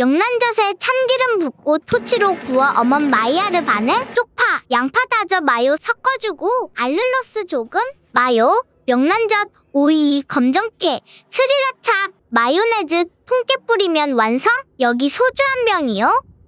명란젓에 참기름 붓고 토치로 구워 어원 마이야르 반에 쪽파, 양파 다져 마요 섞어주고 알룰로스 조금, 마요, 명란젓, 오이, 검정깨, 스리라차, 마요네즈, 통깨 뿌리면 완성? 여기 소주 한 병이요.